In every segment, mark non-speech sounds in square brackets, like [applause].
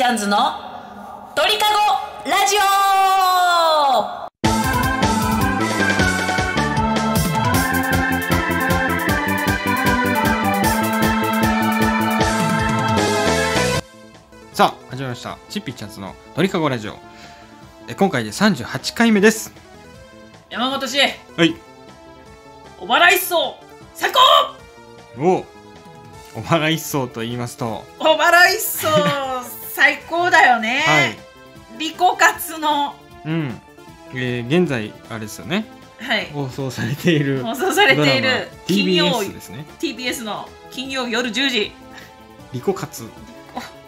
ちゃんズの鳥かごラジオさあ始まりましたチッピーちゃんズの鳥かごラジオえ今回で38回目です山本氏はいお笑いっそう最高おお笑いっそうと言いますとお笑いっそう最高だよね、はい、リコ活のうんえー、現在あれですよねはい放送されている放送されている金曜ですね TBS の金曜夜10時リコ活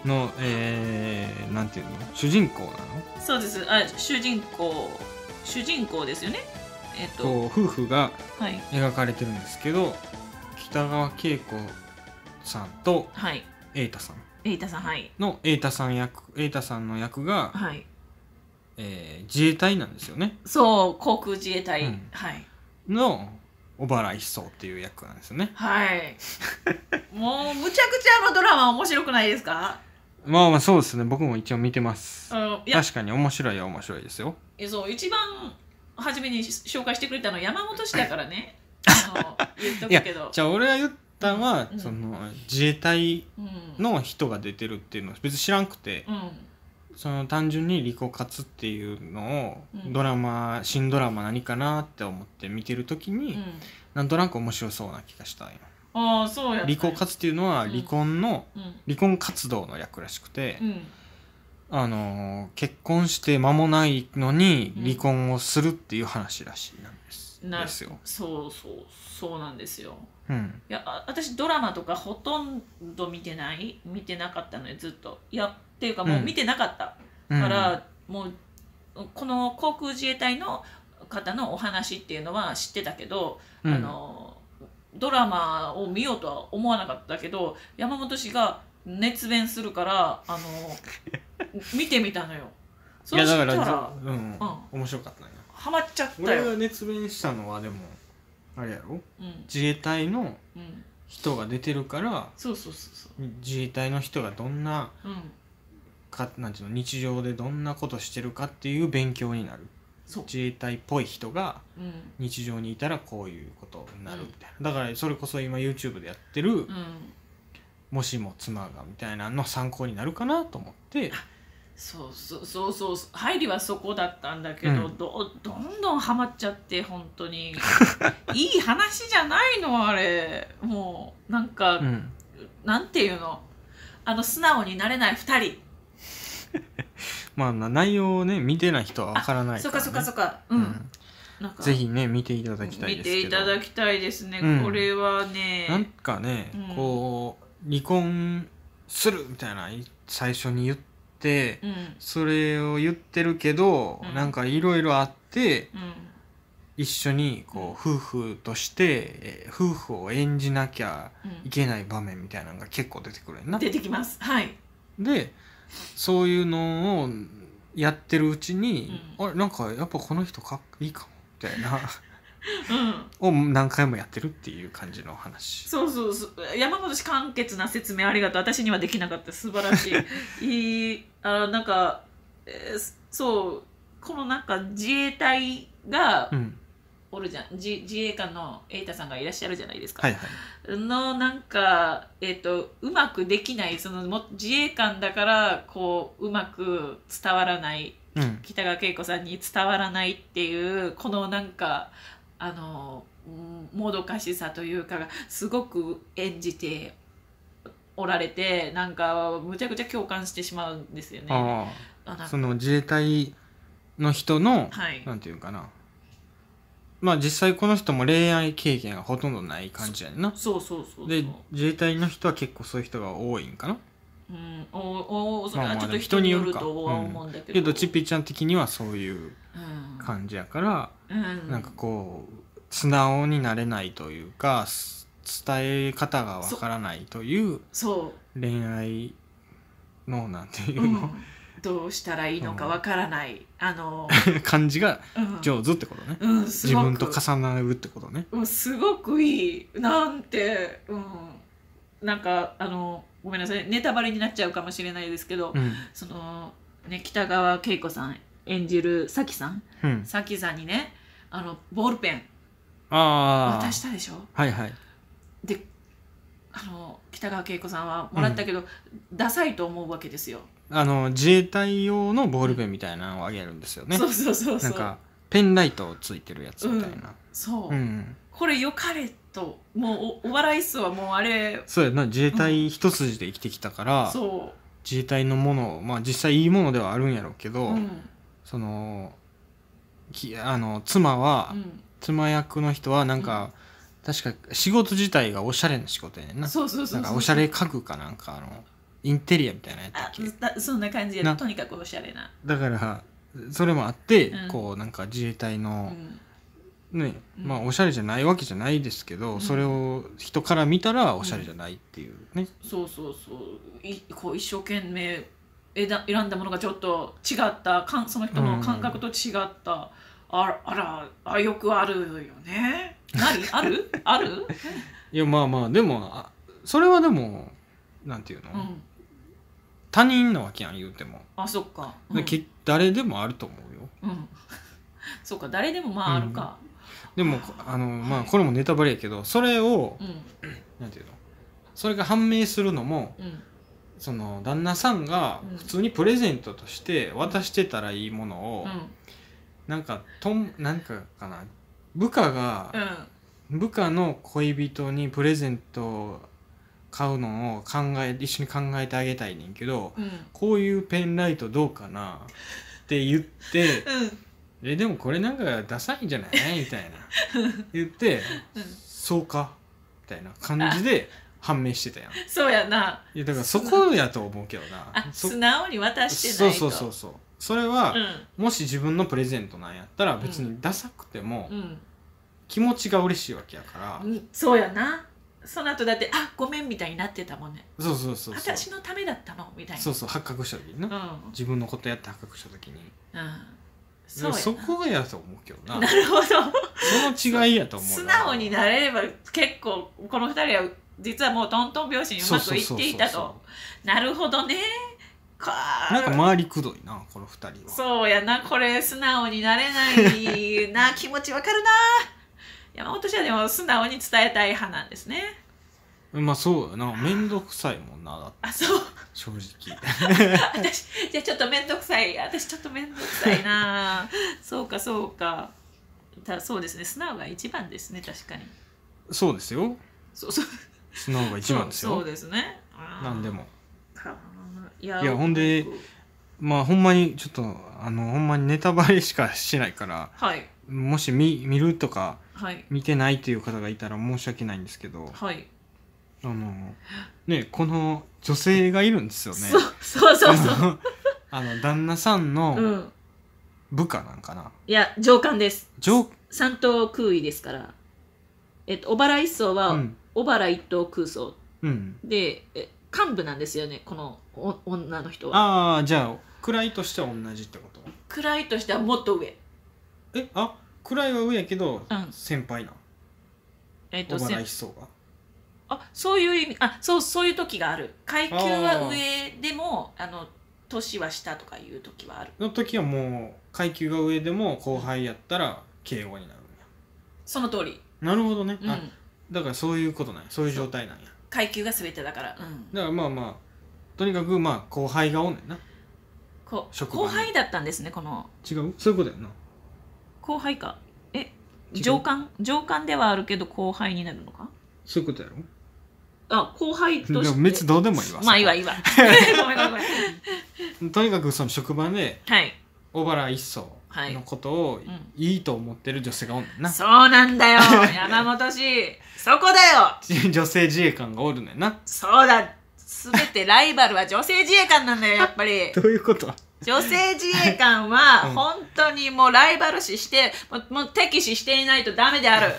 の、えー、なんていうの主人公なのそうですあ主人公主人公ですよねえっと、と夫婦が描かれてるんですけど、はい、北川景子さんと瑛太、はい、さん瑛太さんはいの瑛太さん役瑛太さんの役が、はいえー、自衛隊なんですよねそう航空自衛隊、うんはいの小原一曹っていう役なんですよねはい [laughs] もうむちゃくちゃあのドラマ面白くないですかまあまあそうですね僕も一応見てます確かに面白いは面白いですよえそう一番初めに紹介してくれたの山本氏だからね [laughs] あの言っとくけどじゃあ俺は言っ端は、うん、その自衛隊の人が出てるっていうのは別に知らんくて、うん、その単純に「利己活」っていうのをドラマ、新ドラマ何かなって思って見てる時に、うん、なんとなく面白そうな気がした今。あそうや離婚活っていうのは離婚の、離婚活動の略らしくて、あの結婚して間もないのに離婚をするっていう話らしいなんです。なですよそうそうそうなんですよ、うん、いや私ドラマとかほとんど見てない見てなかったのよずっといやっていうかもう見てなかった、うん、から、もうこの航空自衛隊の方のお話っていうのは知ってたけど、あのドラマを見ようとは思わなかったけど山本氏が熱弁するからあの [laughs] 見てみたのよ。そしたら、うん、うん、面白かったね。ハマっちゃった俺が熱弁したのはでもあれやろうん、自衛隊の人が出てるからそうそうそうそ自衛隊の人がどんなうんかなんていうの日常でどんなことしてるかっていう勉強になるそう自衛隊っぽい人が日常にいたらこういうことになるみたいな、だからそれこそ今 YouTube でやってるうん「もしも妻が」みたいなの参考になるかなと思ってそうそうそうそう入りはそこだったんだけど、うん、どどんどんはまっちゃって本当に [laughs] いい話じゃないのあれもうなんか、うん、なんていうのあの素直になれない2人 [laughs] まあ内容をね見てない人はわからない、ね、そっかそっかそっかうん、うんぜひね見ていただきたいです見ていただきたいですね、うん、これはねなんかね、こう離婚するみたいな最初に言って、うん、それを言ってるけど、うん、なんかいろいろあって、うん、一緒にこう夫婦として、え夫婦を演じなきゃいけない場面みたいなのが結構出てくるな。出てきます。はい、でそういうのをやってるうちに、あれなんかやっぱこの人かいいかもみたいな。を何回もやってるっていう感じの話そうそうそう山本氏簡潔な説明ありがとう私にはできなかった素晴らしい [laughs] いいあなんか、えー、そうこのなんか自衛隊が、おるじゃん、うん、自自衛官の瑛太さんがいらっしゃるじゃないですか、はいはい、のなんか、えーと、とうまくできないそのも自衛官だからこううまく伝わらないうん、北川景子さんに伝わらないっていうこのなんかあのもどかしさというかがすごく演じておられてなんかむちゃくちゃ共感してしまうんですよね。その自衛隊の人の、はい、なんていうかなまあ実際この人も恋愛経験がほとんどない感じやなそうそうそうで自衛隊の人は結構そういう人が多いんかなうんおおそれはちょっと人によるとは思うんだけど、うん、どちっぴーちゃん的にはそういう感じやから、うん、なんかこう素直になれないというか伝え方がわからないという恋愛のなんていうの、うん、どうしたらいいのかわからない、[laughs] うん、あの感じが上手ってことね、うん自分と重なるってことね、うん、すごくいいなんて、うん、なんかあのごめんなさいネタバレになっちゃうかもしれないですけど、そのね北川景子さん演じるさきさん、うん、さきさんにねあのボールペン渡したでしょはいはいであの北川景子さんはもらったけど、うん、ダサいと思うわけですよあの自衛隊用のボールペンみたいなのをあげるんですよね、うん、そうそうそうそうなんかペンライトついてるやつみたいな、うん、そう、うん、これよかれともうお笑いっすはもうあれそうやな自衛隊一筋で生きてきたから、そう自衛隊のものまあ実際いいものではあるんやろうけど、そのきあの妻は、うん、妻役の人はなんか、うん、確か仕事自体がおしゃれな仕事やねんなそうそうそうなんかおしゃれ家具かなんかあのインテリアみたいなやつそんな感じやとにかくおしゃれなだからそれもあって、うん、こうなんか自衛隊の、ねまあおしゃれじゃないわけじゃないですけど、うん、それを人から見たらおしゃれじゃないっていうね、うん、そうそうそういこう一生懸命選んだものがちょっと違ったかんその人の感覚と違った、うん、ああらあよくあるよね何ある [laughs] あるいやまあまあでもあそれはでもなんていうの、うん、他人のわけやん言うてもあそっか、うん、誰でもあると思うよ、うん、[laughs] そっか誰でもまああるか、でもあのまあこれもネタバレやけどそれを、うん、なんていうのそれが判明するのも、うんその旦那さんが普通にプレゼントとして渡してたらいいものを、うん、なんかとんなんかかな部下が、うん、部下の恋人にプレゼントを買うのを考え一緒に考えてあげたいねんけど、うん、こういうペンライトどうかなって言って、うん、えでもこれなんかダサいんじゃないみたいな [laughs] 言って、そうかみたいな感じで判明してたやんそうやないやだからそこやと思うけどな素直に渡してないとそうそうそうそうそれは、うんもし自分のプレゼントなんやったら別にダサくても、うん気持ちが嬉しいわけやから、うんそうやなその後だって「あごめん」みたいになってたもんねそうそうそうそう私のためだったのみたいなそうそう発覚した時にな、うん自分のことやって発覚した時にうんそうそこやと思うけどななるほどその違いやと思う [laughs] 素直になれれば結構この二人は実はもうトントン拍子にうまくいっていたとなるほどねなんか周りくどいなこの2人はそうやなこれ素直になれないな気持ちわかるな山本氏はでも素直に伝えたい派なんですねまあそうやな面倒くさいもんなあそう正直 [laughs] 私じゃあちょっと面倒くさい私ちょっと面倒くさいなそうかそうかだそうですね素直が一番ですね確かにそうですよそうそう素の方が一番ですよそうですね何でもいやいやほんでまあほんまにちょっとあのほんまにネタバレしかしないから、はい、もし見見るとか、はい、見てないという方がいたら申し訳ないんですけど、はい、あのねこの女性がいるんですよね。そうそうそうあの旦那さんの部下なんかな。うん、いや上官です。上三等空位ですから。えっとお払一層は、うん、小原一等空想、うん、で幹部なんですよねこのお女の人はああじゃあ位としては同じってこと位としてはもっと上えあ位は上やけど、うん、先輩なえっ、ー、と小原一層があそういう意味あそうそういう時がある階級は上でもあの年は下とかいう時はあるの時はもう階級が上でも後輩やったら敬語になるんやその通りなるほどね、うん、だからそういうことなんやそういう状態なんや階級が全てだから、うん、だからまあまあとにかくまあ後輩がおんねんなこ職後輩だったんですねこの違うそういうことやんな後輩かえ上官上官ではあるけど後輩になるのかそういうことやろあ後輩とでも別しにてどうでもいいわまあいいわいいわ [laughs] ごめんごめんとにかくその職場ではい小原一曹のことをいいと思ってる女性がおるな、そうなんだよ [laughs] 山本氏そこだよ女性自衛官がおるねんなそうだすべてライバルは女性自衛官なんだよやっぱり [laughs] どういうこと女性自衛官は [laughs] 本当にもうライバル視して、うん、もう敵視していないとダメである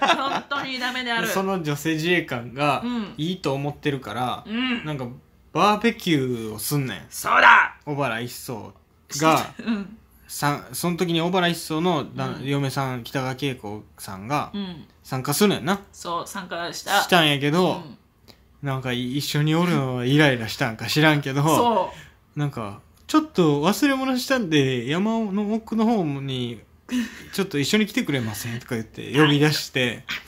本当にダメであるその女性自衛官がいいと思ってるから、うん、なんかバーベキューをすんねんそうだ小原一層が、うんさその時に小原一層のうん嫁さん北川景子さんが参加するのやな、そう参加したしたんやけど、うんなんか一緒におるのはイライラしたんか知らんけどそなんかちょっと忘れ物したんで山の奥の方にちょっと一緒に来てくれませんとか言って呼び出して [laughs]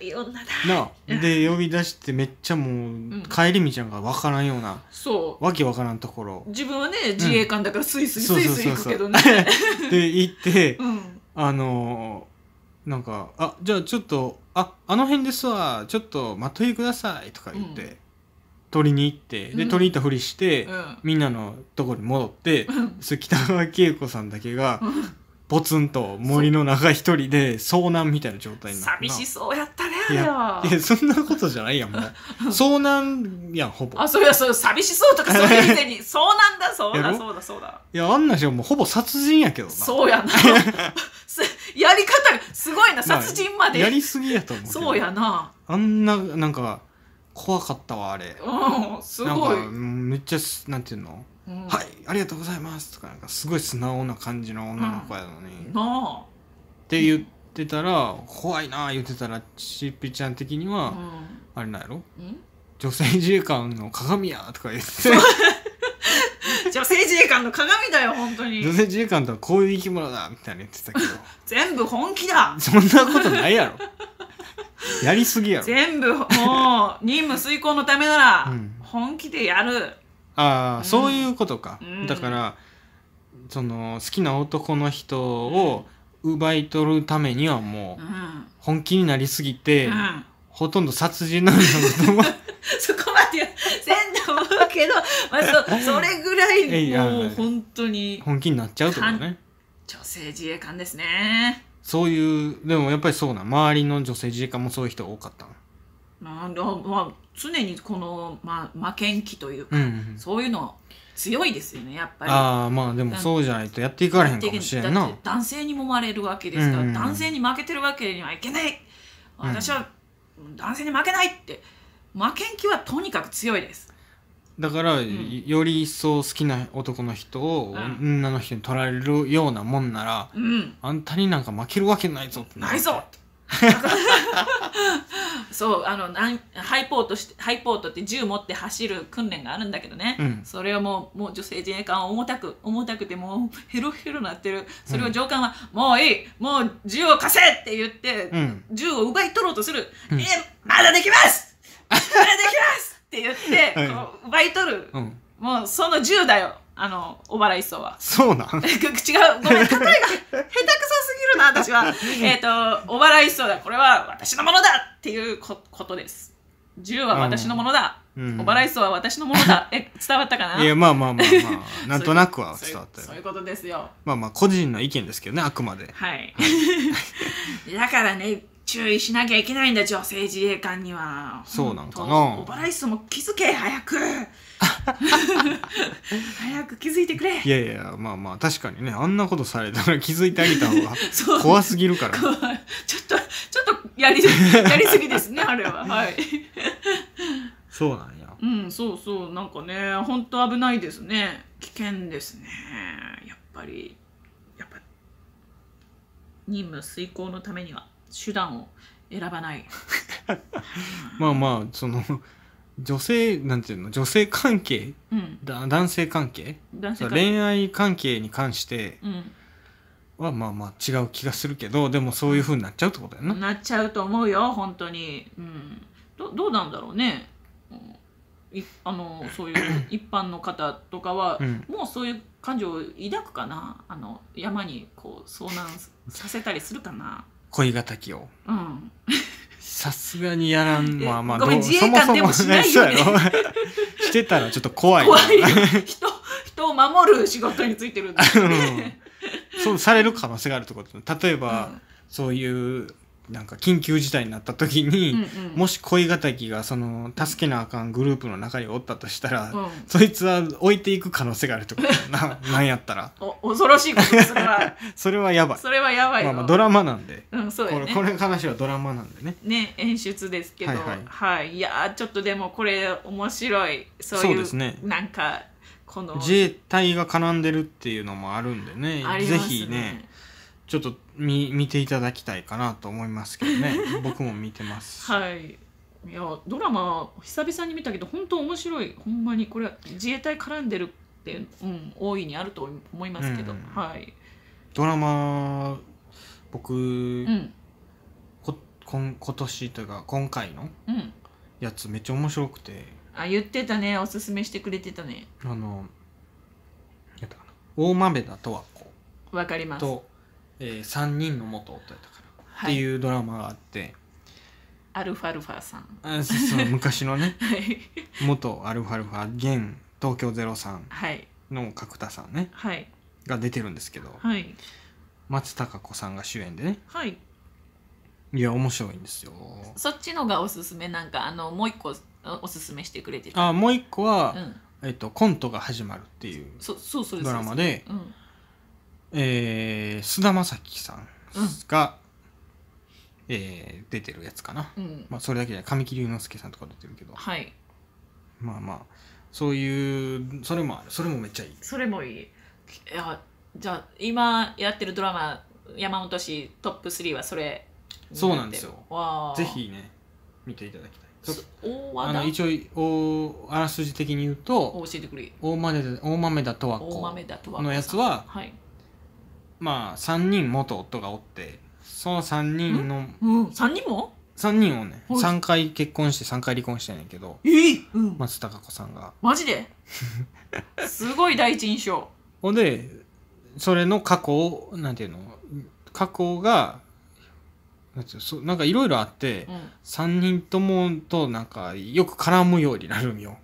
い女だなあで呼び出してめっちゃもう帰り道なんか分からんような、そうわけ分からんところ自分はね自衛官だからスイスイ、スイスイ行くけどね [laughs] で行って、うん、あのなんか「あじゃあちょっとああの辺ですわちょっとまといください」とか言って。うん取りに行ってで取りに行ったふりして、うん、みんなのとこに戻って、うん、北川景子さんだけがポツンと森の中一人で遭難みたいな状態になる寂しそうやったねあれやいやはそんなことじゃないやんもう [laughs] 遭難やんほぼあそうやそう寂しそうとかそういう意味にそうなんだそうだそうだそうだいやあんな人もうほぼ殺人やけどなそうやな [laughs] やり方がすごいな殺人まで、やりすぎやと思うそうやなあんななんか怖かったわあれうんすごいめっちゃなんていうのうんはいありがとうございます」とかなんかすごい素直な感じの女の子やのに、って言ってたら「怖いな」言ってたらちっぴちゃん的にうは、んあれなんやろ女性自衛官の鏡やとか言って [laughs] 女性自衛官の鏡だよ本当女に性自衛官とはこういう生き物だみたいな言ってたけど [laughs] 全部本気だそんなことないやろやりすぎやろ全部もう任務遂行のためなら本気でやるああ、そういうことか、うん、だからその好きな男の人を奪い取るためにはもう本気になりすぎて、うん、ほとんど殺人なんだと思う [laughs] そこまでせんと思うけど、まあ、そそれぐらい [laughs] もう本当に本気になっちゃうとかね女性自衛官ですねそういうでもやっぱりそうな周りの女性自衛官もそういう人多かったなんだまあ常にこの、まあ、負けん気というか、うんうん、そういうの強いですよねやっぱりああまあでもそうじゃないとやっていかれへんかもしれんな男性にもまれるわけですから、うんうん、男性に負けてるわけにはいけない私は男性に負けないって負けん気はとにかく強いですだから、うん、より一層好きな男の人を女の人に取られるようなもんなら、うん、あんたになんか負けるわけないぞってないぞって [laughs] そうあのなんハイポートしてハイポートって銃持って走る訓練があるんだけどね、うん、それはもうもう女性自衛官は重たく重たくてもう [laughs] ヘロヘロなってるそれを上官は、うん、もういいもう銃を貸せ!」って言って、うん、銃を奪い取ろうとする「えまだできますまだできます! [laughs]」って言って、奪い取る、もうその銃だよあのお笑い層はそうなん [laughs] 違うごめん例えが下手くそすぎるな [laughs] 私はえっとお笑い層だこれは私のものだっていうこことです銃は私のものだ、うん、お笑い層は私のものだ [laughs] え伝わったかないやまあまあまあまあなんとなくは伝わったよそういうことですよまあまあ個人の意見ですけどねあくまではい、だからね注意しなきゃいけないんだ女性自衛官にはそうなんかなお笑いイスも気づけ早く早く気づいてくれいやいやまあまあ確かにねあんなことされたら気づいてあげた方が [laughs] 怖すぎるから怖いちょっとちょっとやり [laughs] やりすぎですねあれははいそうなんやうんそうそうなんかね本当危ないですね危険ですねやっぱりやっぱ任務遂行のためには手段を選ばない [laughs] まあまあその女性なんていうの女性関係、うんだ男性関係性関係恋愛関係に関してはまあまあ違う気がするけどでもそういうふうになっちゃうってことやな、なっちゃうと思うよ本当に、うん、どどうなんだろうねいあのそういう [coughs] 一般の方とかは、うんもうそういう感情を抱くかなあの山にこう遭難させたりするかな恋敵をうんさすがにやらんまあまあごめん自衛官でもしないよね [laughs] してたらちょっと怖い怖い人人を守る仕事についてるんだ、ね、そうされる可能性があるってこと例えば、うん、そういうなんか緊急事態になった時に、うんうん、もし恋敵がその助けなあかんグループの中におったとしたら、うん、そいつは置いていく可能性があるってことだ [laughs] ななんやったら恐ろしいことそれはそれはやばいそれはやばい、まあ、まあドラマなんで、うんそう、ね、これこれ話はドラマなんでねね演出ですけどはい、はいはい、いやちょっとでもこれ面白いそういうですねなんかこの自衛隊が絡んでるっていうのもあるんでねねぜひねちょっと見見ていただきたいかなと思いますけどね [laughs] 僕も見てます。はいいやドラマ久々に見たけど本当面白いほんまにこれは自衛隊絡んでるって、うん、大いにあると思いますけど、うん、はいドラマ僕、うん、ここん今年というか今回のやつめっちゃ面白くて、うん、あ言ってたねおすすめしてくれてたねあのやったかな大豆だとは子わかりますとえー、3人の元夫やったから、はい、っていうドラマがあってアルファルファさんそうそう昔のね、[laughs] はい、元アルファルファ現東京03の角田さんね、はい、が出てるんですけど、はい、松たか子さんが主演でね、はい、いや面白いんですよそっちのがおすすめなんかあのもう一個おすすめしてくれてたあもう一個は、うん、えっと、コントが始まるっていうドラマでそそえー、菅田将暉さんが、うん、えー、出てるやつかな、うん、まあ、それだけじゃ神木隆之介さんとか出てるけど、はい、まあまあそういうそれもあるそれもめっちゃいいそれもいいいやじゃあ今やってるドラマ山本氏トップ3はそれそうなんですよぜひね見ていただきたいあの一応おあらすじ的に言うと大豆田十和子のやつは、はい、まあ3人元夫がおってその3人のうん、3人も3人をね3回結婚して3回離婚してんやけどえ松たか子さんがマジで [laughs] すごい第一印象。ほんでそれの過去をなんていうの過去がなんなんかいろいろあってうん、3人ともとなんかよく絡むようになるんよ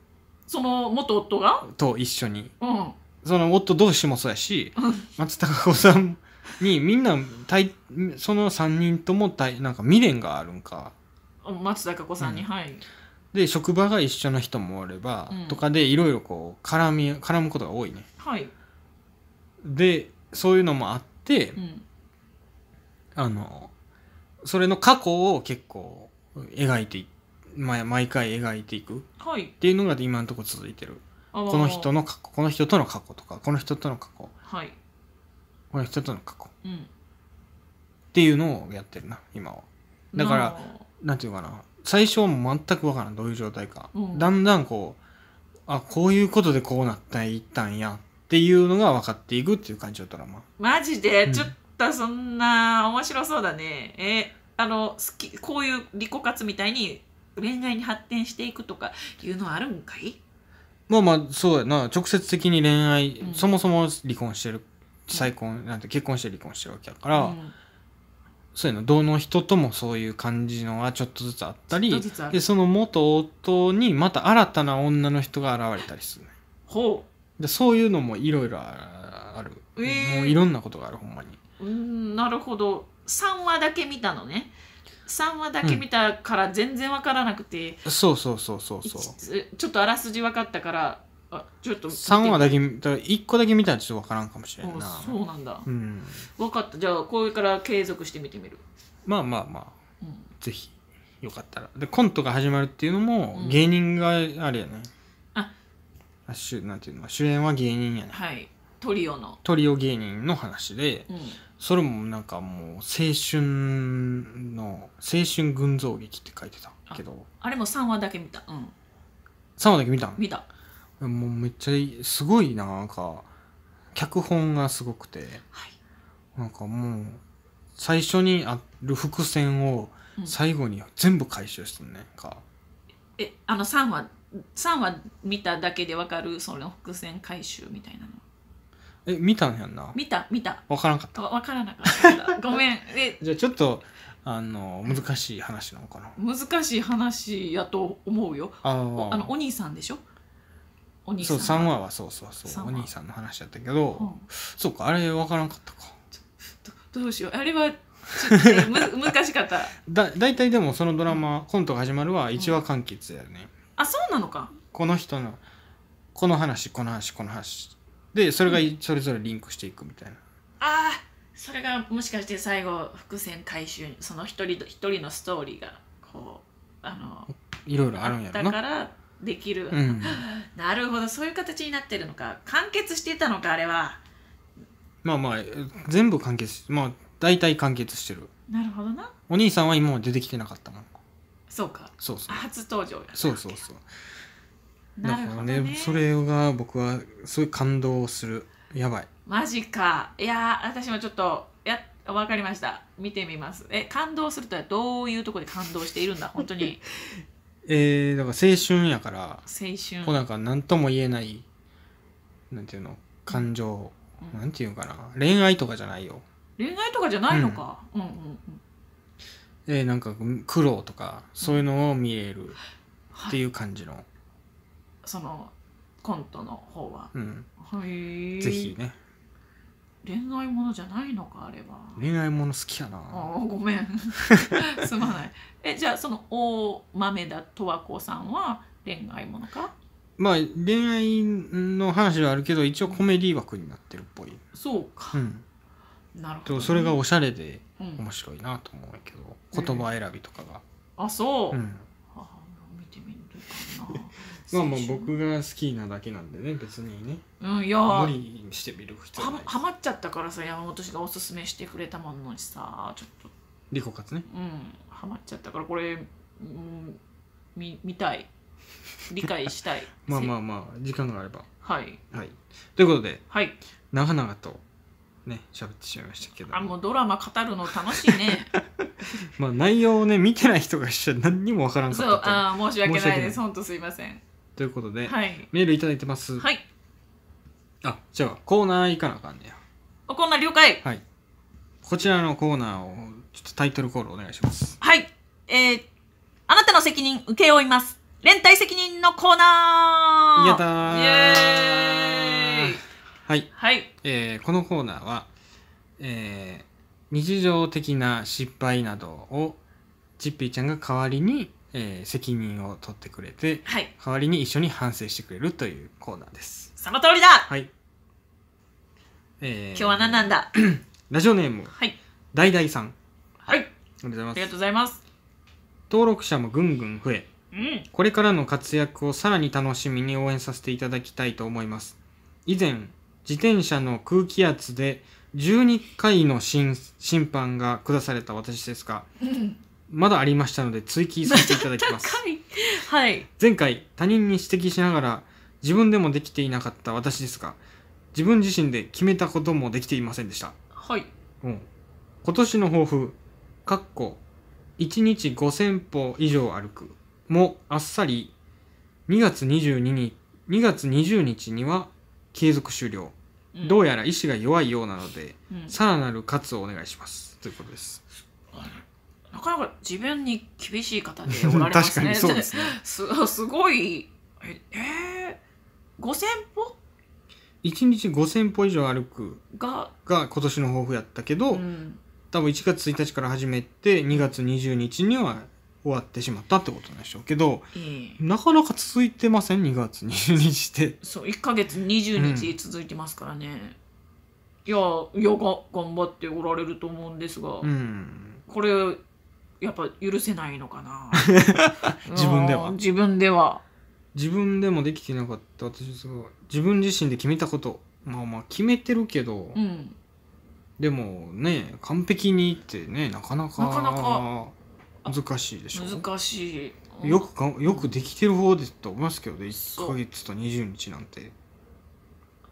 その元夫がと一緒にうん、その夫同士もそうやし、松たか子さんにみんないその3人ともいなんか未練があるんか松たか子さんに、うん、はいで職場が一緒の人もおれば、うん、とかでいろいろこう絡み絡むことが多いねはいでそういうのもあって、うん、あのそれの過去を結構描いてい、まあ、毎回描いていくっていうのが今のところ続いてるこの人の過去この人との過去とかこの人との過去はいこの人との過去、うん、っていうのをやってるな今はだからなんていうかな最初は全く分からんどういう状態か、うん、だんだんこうあこういうことでこうなったいったんやっていうのが分かっていくっていう感じのドラママジで、うん、ちょっとそんな面白そうだねえあの好きこういう利己活みたいに恋愛に発展していくとかいうのはあるんかいまあまあそうやな直接的に恋愛、うんそもそも離婚してる再婚なんて結婚して離婚してるわけやから、うんそういうのどの人ともそういう感じのはちょっとずつあったっりでその元夫にまた新たな女の人が現れたりするねほでそういうのもいろいろある、えーもういろんなことがあるほんまにううんなるほど3話だけ見たのね3話だけ見たから全然分からなくて、うん、そうそうそうそうそうちょっとあらすじ分かったからあちょっと3話だけだ1個だけ見たらちょっと分からんかもしれいなそうなんだ、うん、分かったじゃあこれから継続して見てみるまあまあまあ、うん、ぜひよかったらでコントが始まるっていうのも、芸人があれやねん、あしゅなんていうの主演は芸人やねはいトリオのトリオ芸人の話で、うんそれもなんかもう青春の青春群像劇って書いてたけどあれも3話だけ見たうん3話だけ見た見たもうめっちゃいすごいなんか脚本がすごくて、はい、なんかもう最初にある伏線を最後に全部回収してるね、うんかえあの3話3話見ただけでわかるその伏線回収みたいなのえ見たんやんな見た見た分からんかったわからなかったごめんえ [laughs] じゃあちょっとあの難しい話なのかな難しい話やと思うよあのお兄さんでしょお兄さんそう3話はそうそうそうお兄さんの話やったけど、うん、そうかあれ分からんかったかどうしようあれはちょっと、ね、む難しかった [laughs] だ大体でもそのドラマ、うん、コントが始まるは1話完結やね、うん、あそうなのかこの人のこの話この話この話でそれがそれぞれリンクしていくみたいな、ああそれがもしかして最後伏線回収その一人一人のストーリーがこうあのいろいろあるんやろなだからできる、うん、[laughs] なるほどそういう形になってるのか完結してたのかあれはまあまあ全部完結まあ大体完結してるなるほどなお兄さんは今まで出てきてなかったのそうかそうそう初登場やそうそうそうなるほどね、ね、それが僕はすごい感動するやばいマジかいや私もちょっとやわかりました見てみますえ感動するとはどういうとこで感動しているんだ本当に [laughs] えー、だから青春やから青春こうなんか何とも言えないなんていうの感情、うん、なんていうかな恋愛とかじゃないよ恋愛とかじゃないのか、うん、うんうんうんえー、なんか苦労とかそういうのを見えるっていう感じの、そのコントの方は、うん、はいぜひね恋愛ものじゃないのかあれば恋愛もの好きやなあごめん [laughs] すまないえじゃあその大豆田十和子さんは恋愛ものかまあ恋愛の話はあるけど一応コメディ枠になってるっぽい、そううか、ん、なるほど、ね、それがおしゃれで面白いなと思うけど言葉選びとかが、あそう、うんまあまあ僕が好きなだけなんでね別にねうんいや無理にしてみる必要はないはまっちゃったからさ山本氏がおすすめしてくれたものにさちょっとリコカツねうんはまっちゃったからこれ、うん、見見たい理解したい [laughs] まあまあまあ時間があればはいはいということではい長々とね喋ってしまいましたけどあもうドラマ語るの楽しいね [laughs] まあ内容をね見てない人が一緒ゃ何にも分からんかっそうたとそうあ申し訳ないです本当すいませんということで、はい、メールいただいてます。はい。あ、じゃあコーナー行かなあかんねや。コーナー了解。はい。こちらのコーナーをちょっとタイトルコールお願いします。はい。えー、あなたの責任、請け負います。連帯責任のコーナーやったーイエーイはい。はい。えーこのコーナーは、えー日常的な失敗などをチッピーちゃんが代わりにえー、責任を取ってくれて、はい、代わりに一緒に反省してくれるというコーナーですその通りだはい、えー、今日は何なんだ [clears throat] ラジオネームはいだいだいさんはいありがとうございます登録者もぐんぐん増え、うん、これからの活躍をさらに楽しみに応援させていただきたいと思います以前自転車の空気圧で12回の審判が下された私ですが、[laughs] まだありましたので追記させていただきます [laughs] はい前回他人に指摘しながら自分でもできていなかった私ですが自分自身で決めたこともできていませんでしたはい、うん、今年の抱負かっこ1日5000歩以上歩くもあっさり2月22日2月20日には継続終了、うん、どうやら意志が弱いようなので、うん、さらなる活をお願いしますということですなかなか自分に厳しい方でおられますねそうですね [laughs] すすごいええー、5,000歩1日5,000歩以上歩くがが今年の抱負やったけど、うん、多分1月1日から始めて2月20日には終わってしまったってことなんでしょうけど、えー、なかなか続いてません2月20日ってそう1か月20日続いてますからね、うん、いやよが頑張っておられると思うんですが、うん、これやっぱ許せないのかな [laughs] 自分では自分では自分でもできてなかった私すご自分自身で決めたことまあまあ決めてるけど、うん、でもね完璧にってねなかなかなかなか難しいでしょ難しい、うん、よくかよくできてる方ですと思いますけどね1か月と20日なんて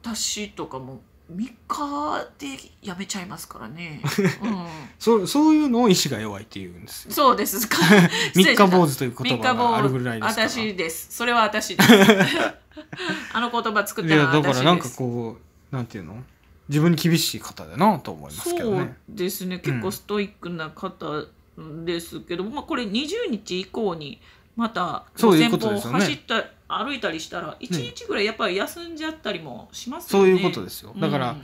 私とかも3日でやめちゃいますからね、[laughs] うん、そうそういうのを意志が弱いって言うんですそうですか3 [laughs] 日坊主という言葉があるぐらいですか私ですそれは私ですあの言葉作ってだからなんかこうなんていうの自分に厳しい方だなと思いますけどねそうですね結構ストイックな方ですけど、うん、まあこれ20日以降にまた5000歩走った歩いたりしたら1日ぐらいやっぱり休んじゃったりもしますよね。そういうことですよだから、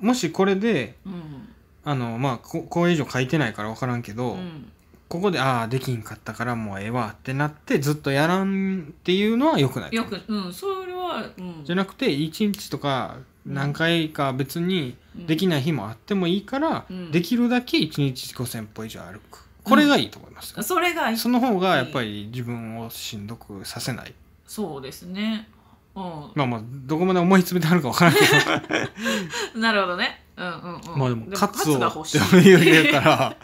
うん、もしこれで、うん、あのまあここれ以上書いてないから分からんけど、うん、ここでああできんかったからもうええわってなってずっとやらんっていうのはよくないよくうんそれは、じゃなくて1日とか何回か別にできない日もあってもいいから、できるだけ1日5,000歩以上歩く。これがいいと思います、うん、それがいいその方がやっぱり自分をしんどくさせないそうですねうんまあまあどこまで思い詰めてあるかわからないけど [laughs] なるほどねうんうんうんまあでもカツをって言えたら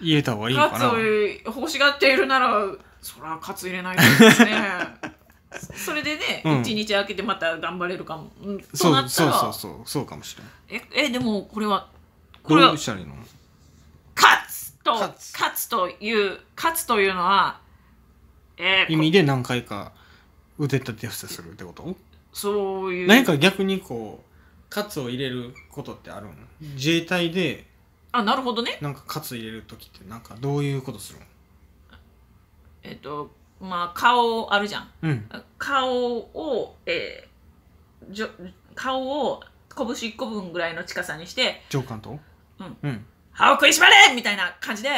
入れた方がいいかなカツを欲しがっているならそりゃカツ入れないとですね [laughs] それでね、うん、日空けてまた頑張れるかも、そうなったらそうそうそうそうかもしれないええでもこれはこれはどうしたらいいの勝つと勝つという勝つというのはえ意味で何回か腕立て伏せするってことそういう何か逆にこうカツを入れることってあるの自衛隊であなるほどねなんかカツ入れる時ってなんかどういうことするのえっ、とまあ顔あるじゃん、うん、顔を、えー、じょ顔を拳1個分ぐらいの近さにして上官とうん、うん、歯を食いしばれみたいな感じで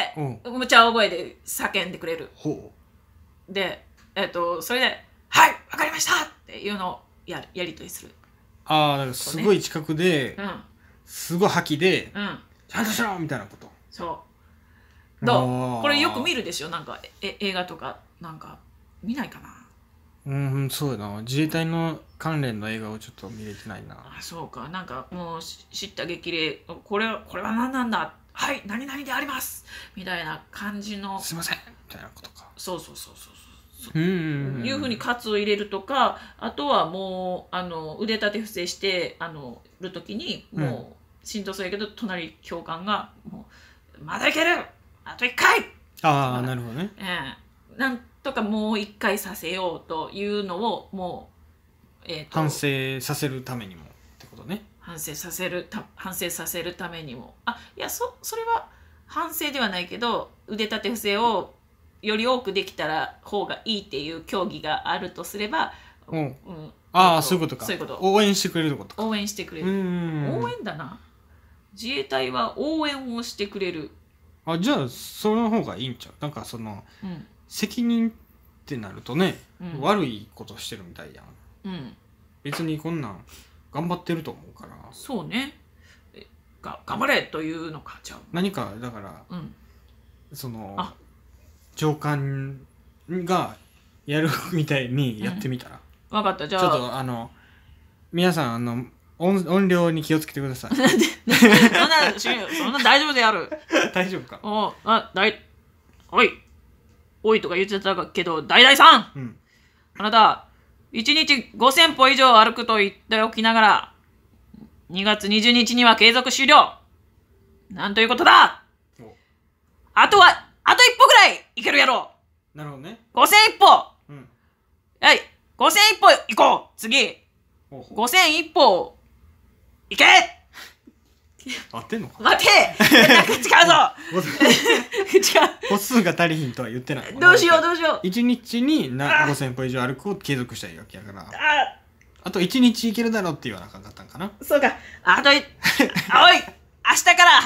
むちゃ大声で叫んでくれるほうで、えっと、それで「はいわかりました!」っていうのをややり取りするああだからすごい近くで、うんすごい覇気で、うん、ちゃんとしろみたいなことそうどうこれよく見るでしょなんかえ映画とかなんか見ないかなうんそうだな自衛隊の関連の映画をちょっと見れてないなあそうかなんかもう知った激励これこれは何なんだはい何々でありますみたいな感じのすいませんみたいなことかそうそうそうそういうふうに喝を入れるとかあとはもうあの腕立て伏せしてあのる時にもう、しんどそうやけど隣教官がもう「まだいけるあと1回!」ああなるほどね、えー、なんとかもう1回させようというのをもう、えー反省させるためにもってことね反省させるた反省させるためにもあいやそそれは反省ではないけど腕立て伏せをより多くできたら方がいいっていう競技があるとすれば、うん、うん、ああそういうことかそういうこと応援してくれるってこと応援してくれる応援だな自衛隊は応援をしてくれるあじゃあその方がいいんちゃうなんかその、うん、責任ってなるとね、うん、悪いことしてるみたいやん、うん、別にこんなん頑張ってると思うからそうねが頑張れというのかじゃあ何かだから、うん、その長官がやるみたいにやってみたら、分かったじゃあちょっとあの皆さんあの音音量に気をつけてください [laughs] でそんなそんな大丈夫でやる [laughs] 大丈夫かおあだいおいおいとか言ってたけど大大さんうんあなた1日5000歩以上歩くと言っておきながら2月20日には継続終了なんということだあとはいけるやろうなるほどね5000一歩、うん、はい5000一歩行こう次5000一歩行け当 [laughs] てんのか待て違うぞ [laughs] 違う歩数が足りひんとは言ってないどうしようどうしよう1日にな5000歩以上歩くを継続したいわけやからああと1日いけるだろうって言わなあかんかったんかなそうかあと [laughs] おい明日から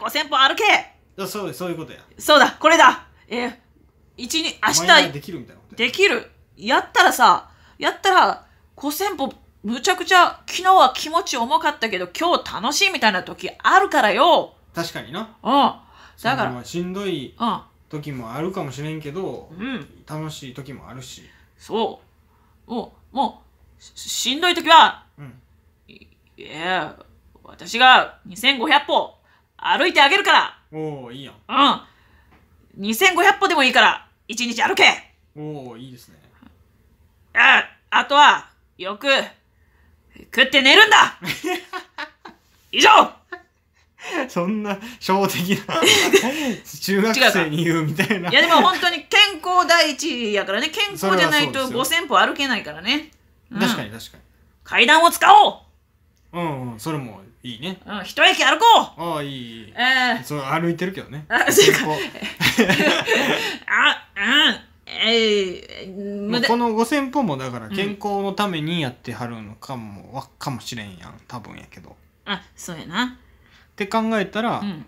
5000歩歩けそうそういうことやそうだこれだえ一日明日できるみたいなできるやったらさやったら5000歩むちゃくちゃ昨日は気持ち重かったけど今日楽しいみたいな時あるからよ確かになうんだからしんどい時もあるかもしれんけど、うん、楽しい時もあるしそうもうもうしんどい時は、うん、いや私が2500歩歩いてあげるからおおいいやんうん2500歩でもいいから、1日歩けおおいいですね。あ、あとは、よく、食って寝るんだ [laughs] 以上そんな、小的な、[laughs] 中学生に言うみたいな。いやでも本当に健康第一やからね、健康じゃないと5000歩歩けないからね。うん、確かに確かに。階段を使おううん、うん、それもいいねうん、一駅歩こうああいいええー、そう歩いてるけどねあそうかあ、うん、えー、まだこの五千歩もだから健康のためにやってはるのかも,、わかもしれんやん多分やけど。あ、そうやな。って考えたら、うん、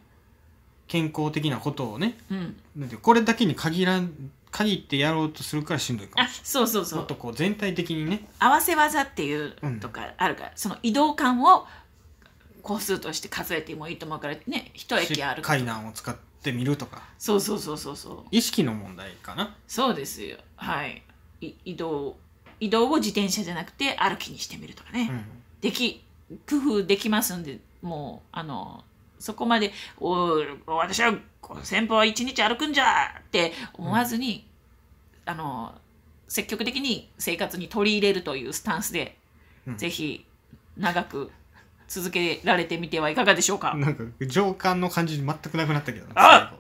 健康的なことをねうん、なんてこれだけに限らん限ってやろうとするからしんどいかもあそうそうそうもっとこう全体的にね合わせ技っていうとかあるから、その移動感を個数として数えてもいいと思うからね一駅あるか海南を使ってみるとかそうそうそうそうそう意識の問題かなそうですよはいい移動移動を自転車じゃなくて歩きにしてみるとかね、うんでき工夫できますんでもうあのそこまで、お私は先方は一日歩くんじゃって思わずに、うん、あの、積極的に生活に取り入れるというスタンスで、うん、ぜひ長く続けられてみてはいかがでしょうか。なんか情感の感じ全くなくなったけどあ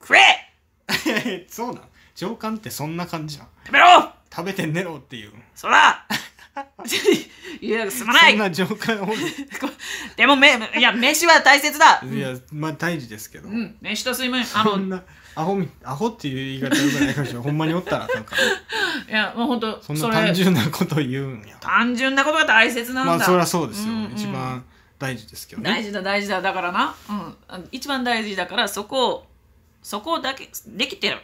食えそうなん情感ってそんな感じじゃん。食べろ食べて寝ろっていう。そら [laughs] いや、すまなそいんなを [laughs] でもめ、いや、飯は大切だいやまあ大事ですけど、うん、飯と睡眠、あそんなアホアホっていう言い方よくないかもしれない [laughs] ほんまにおったらなんかや、もうほんと、そんな単純なこと言うんや単純なことが大切なんだ、まあそりゃそうですよ、うんうん一番大事ですけどね大事だ大事だだからな、うん、一番大事だからそこをそこだけできてる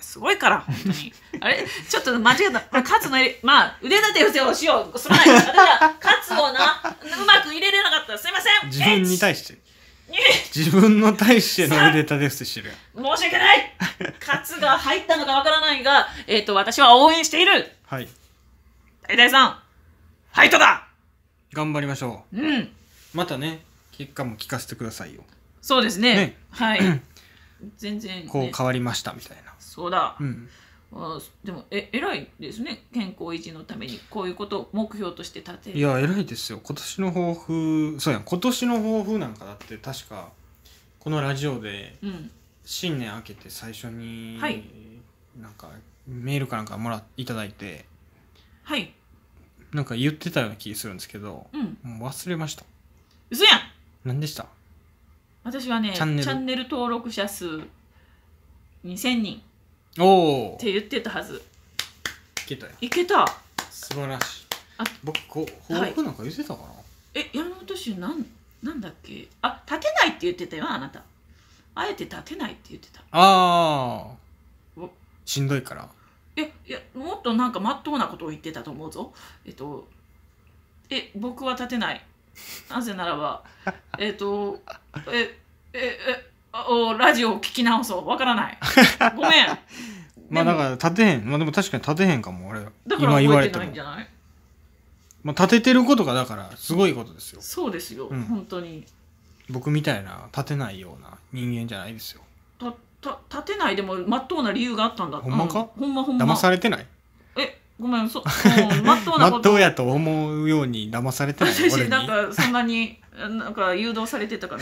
すごいから、本当に。あれちょっと間違った。これ、カツの入れ、まあ、腕立て伏せをしよう。すまない。私は、カツをな、うまく入れれなかった。すいません。自分に対して。自分の対しての腕立て伏せしてる申し訳ない。カツが入ったのかわからないが、えっ、ー、と、私は応援している。はい。大体さん、ファイトだ頑張りましょう。うん。またね、結果も聞かせてくださいよ。そうですね。ねはい。[clears throat] 全然、ね、こう変わりましたみたいな。そうだ、うん、あでもえ偉いですね健康維持のためにこういうことを目標として立てるいや偉いですよ今年の抱負そうや今年の抱負なんかだって確かこのラジオで、新年明けて最初に、はい、なんかメールかなんかもらいただいてはいなんか言ってたような気するんですけど、うん、もう忘れました嘘やん何でした私はねチャンネル登録者数2000人おって言ってたはずいけたよいけた素晴らしいあ僕こう抱負なんか言ってたかな、はい、え山本氏なんなんだっけあ立てないって言ってたよあなたあえて立てないって言ってたああしんどいからえいやもっとなんかまっとうなことを言ってたと思うぞえっとえ僕は立てないなぜならば [laughs] えっとえええおラジオを聞き直そうわからない [laughs] ごめんまあだから立てへんまあでも確かに立てへんかも俺だから今言わ覚えれてないもんじゃないまあ、立ててることがだからすごいことですよそうですよ、うん本当に僕みたいな立てないような人間じゃないですよたた立てないでもまっとうな理由があったんだほんまかうんほんまほんま騙されてないごめん [laughs] そうもまっとうなことまっとうやと思うように騙されてない [laughs] 私なんかそんなに [laughs] なんか誘導されてたか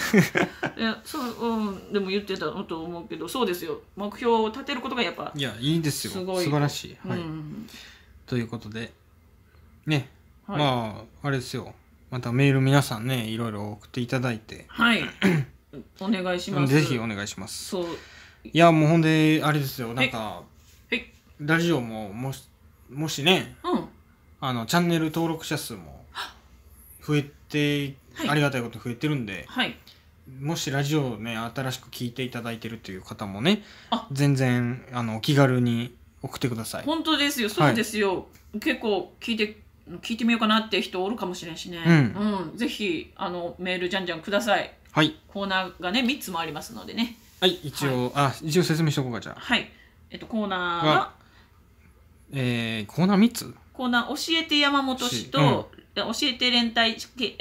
らそう、うん、でも言ってたと思うけどそうですよ目標を立てることがやっぱいやいいですよす素晴らしい、はい、うん、ということでね、はい、まああれですよまたメール皆さんねいろいろ送っていただいてはい [clears throat] お願いしますぜひお願いしますそういやもうほんであれですよなんかラジオももしもしね、うん、あのチャンネル登録者数も増えて、はい、ありがたいこと増えてるんで、はい、もしラジオをね新しく聞いていただいてるという方もね全然あのお気軽に送ってください本当ですよそうですよ、はい、結構聞いて聞いてみようかなって人おるかもしれんしね、うん、うん、ぜひあのメールじゃんじゃんください、はい、コーナーがね3つもありますのでねはい一応、はい、あ一応説明しとこうかじゃあはいえっとコーナーはえー、コーナー3つコーナー教えて山本氏と、教えて連帯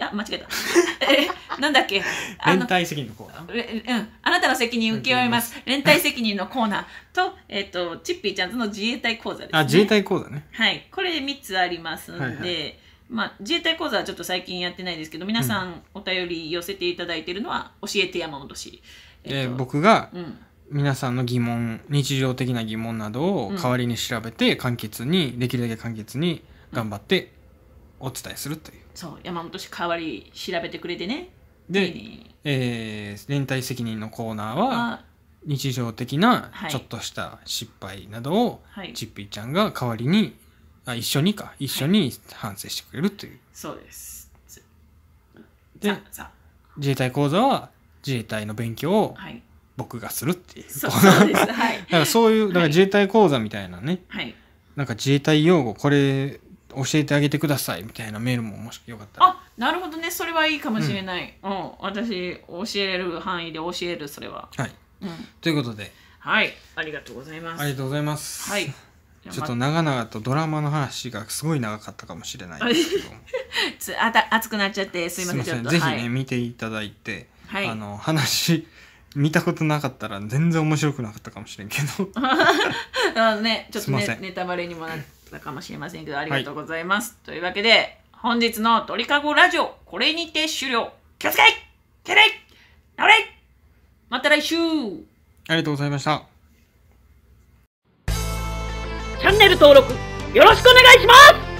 あ間違えた [laughs] えなんだっけ連帯責任のコーナーうんあなたの責任請け負います連帯責任のコーナーと,、えっと、チッピーちゃんとの自衛隊講座です、ね、あ自衛隊講座ねはいこれ3つありますんで、はいはいまあ、自衛隊講座はちょっと最近やってないですけど皆さんお便り寄せていただいているのは教えて山本氏、えー、僕が、うん皆さんの疑問日常的な疑問などを代わりに調べて簡潔に、うん、できるだけ簡潔に頑張ってお伝えするというそう山本氏代わり調べてくれてねで、えー、連帯責任のコーナーは日常的なちょっとした失敗などを、はい、チッピーちゃんが代わりにあ一緒にか一緒に反省してくれるという、はい、そうですで自衛隊講座は自衛隊の勉強を、はい僕がするっていうそうそうです、はい、だ [laughs] からそういうだから自衛隊講座みたいなね、はい、なんか自衛隊用語これ教えてあげてくださいみたいなメールももしよかったらあなるほどねそれはいいかもしれない、うん、う私教える範囲で教えるそれははい、うん、ということではいありがとうございますありがとうございますはい [laughs] ちょっと長々とドラマの話がすごい長かったかもしれないですけど熱くなっちゃってすいませんぜひね、はい、見ていただいて、はい、あの話見たことなかったら全然面白くなかったかもしれんけど [laughs] あのねちょっとね、ネタバレにもなったかもしれませんけどありがとうございます、はい、というわけで本日の「鳥かごラジオ」これにて終了気をつけけれなれまた来週ありがとうございましたチャンネル登録よろしくお願いします